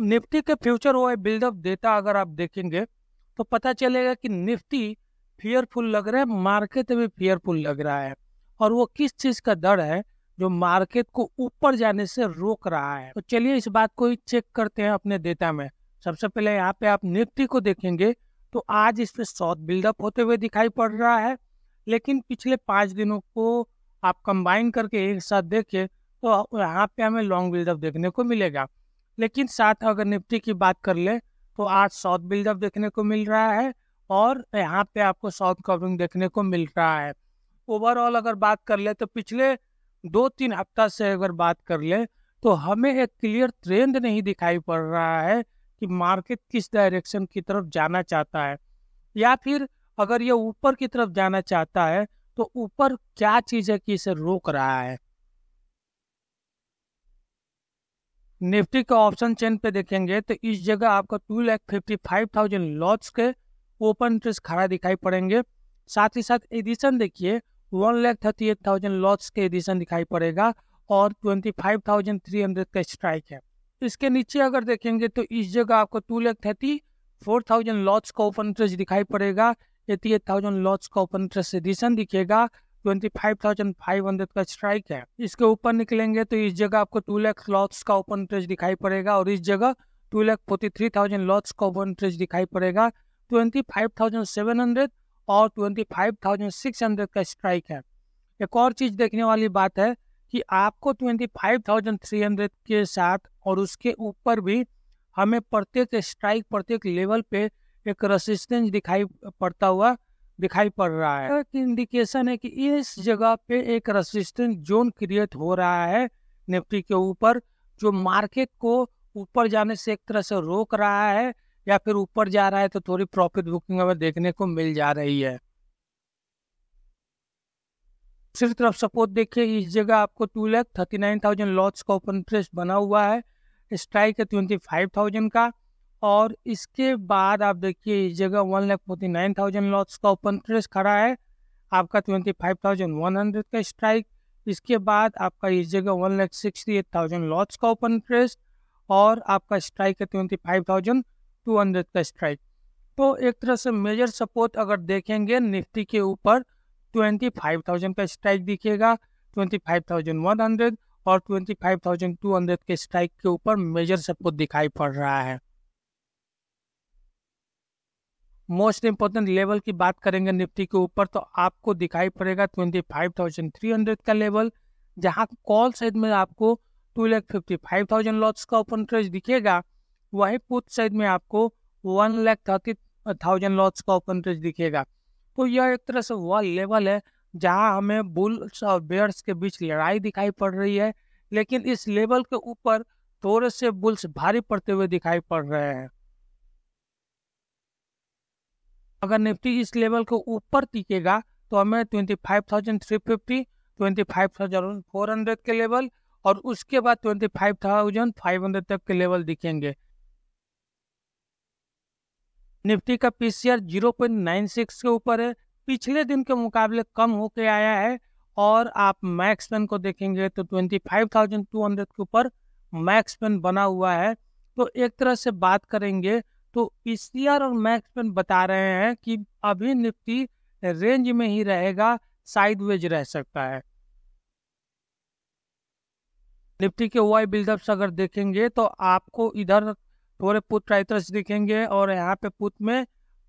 Nifty के future वो buildup देता अगर आप देखेंगे तो पता चलेगा कि निफ्टी फियरफुल लग रहा है मार्केट भी फियरफुल लग रहा है और वो किस चीज का दर है जो मार्केट को ऊपर जाने से रोक रहा है तो चलिए इस बात को ही चेक करते हैं अपने डेटा में सबसे पहले यहाँ पे आप निफ्टी को देखेंगे तो आज इसमें शॉर्ट बिल्डअप होते हुए दिखाई पड़ रहा है लेकिन पिछले पाँच दिनों को आप कंबाइन करके एक साथ देखें तो यहाँ पे हमें लॉन्ग बिल्डअप देखने को मिलेगा लेकिन साथ अगर निफ्टी की बात कर ले तो आज साउथ बिल्डअप देखने को मिल रहा है और यहाँ पे आपको साउथ कवरिंग देखने को मिल रहा है ओवरऑल अगर बात कर ले तो पिछले दो तीन हफ्ता से अगर बात कर ले तो हमें एक क्लियर ट्रेंड नहीं दिखाई पड़ रहा है कि मार्केट किस डायरेक्शन की तरफ जाना चाहता है या फिर अगर ये ऊपर की तरफ जाना चाहता है तो ऊपर क्या चीज़ है कि इसे रोक रहा है निफ्टी का ऑप्शन चेन पे देखेंगे तो इस जगह आपको two lakh fifty five thousand lots के ओपन इंटरेस्ट खड़ा दिखाई पड़ेंगे साथ ही साथ एडिशन देखिए one lakh thirty eight thousand lots के एडिशन दिखाई पड़ेगा और twenty five thousand three hundred का स्ट्राइक है इसके नीचे अगर देखेंगे तो इस जगह आपको two lakh thirty four thousand lots का ओपन इंटरेस्ट दिखाई पड़ेगा एटी एट थाउजेंड लॉट्स का ओपन इंटरेस्ट एडिशन दिखेगा twenty five thousand five hundred का स्ट्राइक है इसके ऊपर निकलेंगे तो इस जगह आपको टू लैख लॉट्स का ओपन ट्रेज दिखाई पड़ेगा और इस जगह two lakh forty three thousand lots का ओपन ट्रेज दिखाई पड़ेगा twenty five thousand seven hundred और twenty five thousand six hundred का स्ट्राइक है एक और चीज़ देखने वाली बात है कि आपको twenty five thousand three hundred के साथ और उसके ऊपर भी हमें प्रत्येक स्ट्राइक प्रत्येक लेवल पे एक रेसिस्टेंस दिखाई पड़ता हुआ दिखाई पड़ रहा है एक इंडिकेशन है कि इस जगह पे एक रेसिस्टेंस जोन क्रिएट हो रहा है निफ्टी के ऊपर जो मार्केट को ऊपर जाने से एक तरह से रोक रहा है या फिर ऊपर जा रहा है तो थोड़ी प्रॉफिट बुकिंग हमें देखने को मिल जा रही है दूसरी तरफ सपोर्ट देखिए इस जगह आपको two lakh thirty nine thousand lots का ओपन प्रेस बना हुआ है स्ट्राइक है ट्वेंटी फाइव थाउजेंड का और इसके बाद आप देखिए इस जगह one lakh forty nine thousand lots का ओपन इंटरेस्ट खड़ा है आपका twenty five thousand one hundred का स्ट्राइक इसके बाद आपका इस जगह one lakh sixty eight thousand lots का ओपन इंटरेस्ट और आपका स्ट्राइक है twenty five thousand two hundred का स्ट्राइक तो एक तरह से मेजर सपोर्ट अगर देखेंगे निफ्टी के ऊपर ट्वेंटी फाइव थाउजेंड का स्ट्राइक दिखेगा twenty five thousand one hundred और twenty five thousand two hundred के स्ट्राइक के ऊपर मेजर सपोर्ट दिखाई पड़ रहा है मोस्ट इम्पोर्टेंट लेवल की बात करेंगे निफ्टी के ऊपर तो आपको दिखाई पड़ेगा twenty five thousand three hundred का लेवल जहाँ कॉल साइड में आपको two lakh fifty five thousand lots का ओपन ट्रेज दिखेगा वहीं पुट साइड में आपको one lakh thirty thousand lots का ओपन ट्रेज दिखेगा तो यह एक तरह से वह लेवल है जहाँ हमें बुल्स और बेयर्स के बीच लड़ाई दिखाई पड़ रही है लेकिन इस लेवल के ऊपर थोड़े से बुल्स भारी पड़ते हुए दिखाई पड़ रहे हैं अगर निफ्टी इस लेवल के ऊपर टिकेगा तो हमें twenty five thousand three fifty twenty five thousand four hundred के लेवल और उसके बाद twenty five thousand five hundred तक के लेवल दिखेंगे निफ्टी का PCR zero point nine six के ऊपर है पिछले दिन के मुकाबले कम होके आया है और आप मैक्स पेन को देखेंगे तो twenty five thousand two hundred के ऊपर मैक्स पेन बना हुआ है तो एक तरह से बात करेंगे तो ईसीआर और मैक्स पेन बता रहे हैं कि अभी निफ्टी रेंज में ही रहेगा साइड वेज रह सकता है निफ्टी के वाई बिल्डअप्स अगर देखेंगे तो आपको इधर थोड़े पुत टाइटल्स दिखेंगे और यहाँ पे पुत में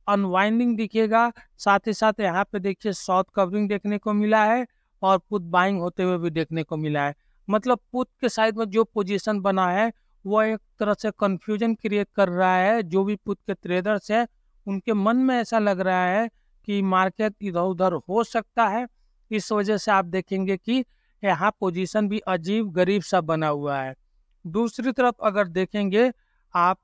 अनवाइंडिंग दिखेगा साथ ही साथ यहाँ पे देखिए शॉर्ट कवरिंग देखने को मिला है और पुत बाइंग होते हुए भी देखने को मिला है मतलब पुत के साइड में जो पोजीशन बना है वह एक तरह से कन्फ्यूजन क्रिएट कर रहा है जो भी पुत के ट्रेडर्स है उनके मन में ऐसा लग रहा है कि मार्केट इधर उधर हो सकता है इस वजह से आप देखेंगे कि यहाँ पोजीशन भी अजीब गरीब सा बना हुआ है दूसरी तरफ अगर देखेंगे आप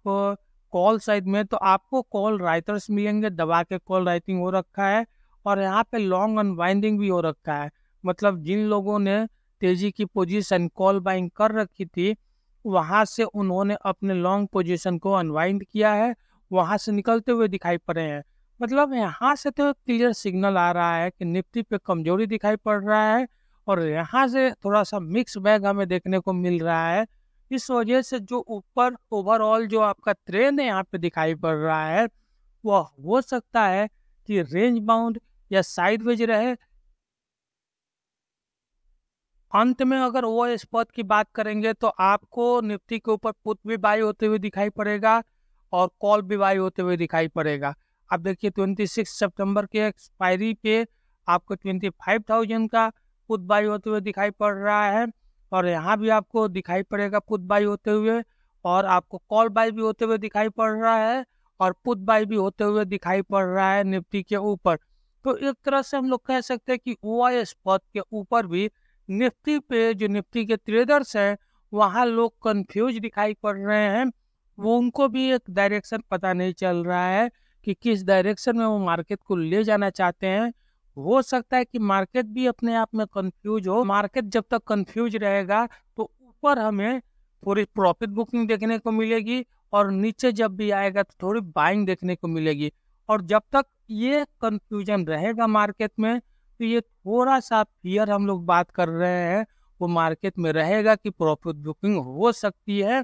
कॉल साइड में तो आपको कॉल राइटर्स मिलेंगे दबा के कॉल राइटिंग हो रखा है और यहाँ पे लॉन्ग अनवाइंडिंग भी हो रखा है मतलब जिन लोगों ने तेजी की पोजीशन कॉल बाइंग कर रखी थी वहां से उन्होंने अपने लॉन्ग पोजीशन को अनवाइंड किया है वहां से निकलते हुए दिखाई पड़े हैं मतलब यहाँ से तो क्लियर सिग्नल आ रहा है कि निफ्टी पे कमजोरी दिखाई पड़ रहा है और यहाँ से थोड़ा सा मिक्स बैग हमें देखने को मिल रहा है इस वजह से जो ऊपर ओवरऑल जो आपका ट्रेंड यहाँ पे दिखाई पड़ रहा है वह हो सकता है कि रेंज बाउंड या साइडवेज रहे अंत में अगर वो एस पद की बात करेंगे तो आपको निफ्टी के ऊपर पुत भी बाई होते हुए दिखाई पड़ेगा और कॉल भी बाई होते हुए दिखाई पड़ेगा अब देखिए ट्वेंटी सिक्स सेप्टेम्बर के एक्सपायरी पे आपको ट्वेंटी फाइव थाउजेंड का पुत बाई होते हुए दिखाई पड़ रहा है और यहाँ भी आपको दिखाई पड़ेगा पुत बाई होते हुए और आपको कॉल बाई भी होते हुए दिखाई पड़ रहा है और पुत बाई भी होते हुए दिखाई पड़ रहा है निफ्टी के ऊपर तो एक तरह से हम लोग कह सकते हैं कि ओ आई एस पद के ऊपर भी निफ्टी पे जो निफ्टी के ट्रेडर्स हैं वहाँ लोग कंफ्यूज दिखाई पड़ रहे हैं वो उनको भी एक डायरेक्शन पता नहीं चल रहा है कि किस डायरेक्शन में वो मार्केट को ले जाना चाहते हैं हो सकता है कि मार्केट भी अपने आप में कंफ्यूज हो मार्केट जब तक कंफ्यूज रहेगा तो ऊपर हमें थोड़ी प्रॉफिट बुकिंग देखने को मिलेगी और नीचे जब भी आएगा तो थोड़ी बाइंग देखने को मिलेगी और जब तक ये कंफ्यूजन रहेगा मार्केट में तो ये थोड़ा सा फियर हम लोग बात कर रहे हैं वो मार्केट में रहेगा कि प्रॉफिट बुकिंग हो सकती है